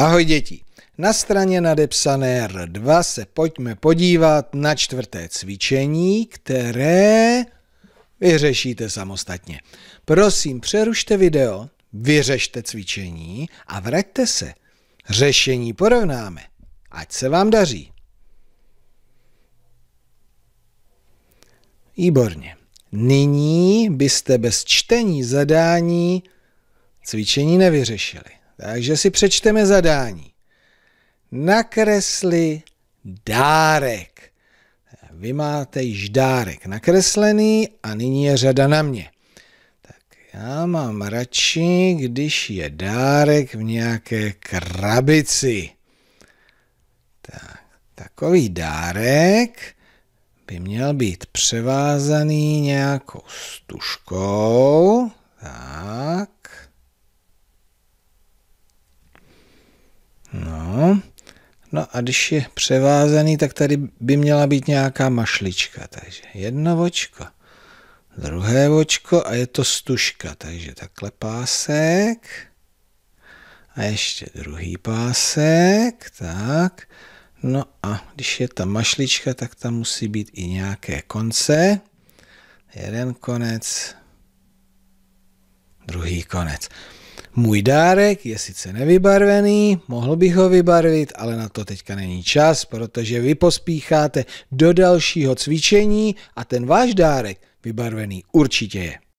Ahoj děti! Na straně nadepsané R2 se pojďme podívat na čtvrté cvičení, které vyřešíte samostatně. Prosím, přerušte video, vyřešte cvičení a vraťte se. Řešení porovnáme. Ať se vám daří. Výborně. Nyní byste bez čtení zadání cvičení nevyřešili. Takže si přečteme zadání. Nakresli dárek. Vy máte již dárek nakreslený a nyní je řada na mě. Tak já mám radši, když je dárek v nějaké krabici. Tak, takový dárek by měl být převázaný nějakou stužkou. Tak. No a když je převázaný, tak tady by měla být nějaká mašlička. Takže jedno očko, druhé očko a je to stužka. Takže takhle pásek a ještě druhý pásek, tak. No a když je ta mašlička, tak tam musí být i nějaké konce. Jeden konec, druhý konec. Můj dárek je sice nevybarvený, mohl bych ho vybarvit, ale na to teďka není čas, protože vy pospícháte do dalšího cvičení a ten váš dárek vybarvený určitě je.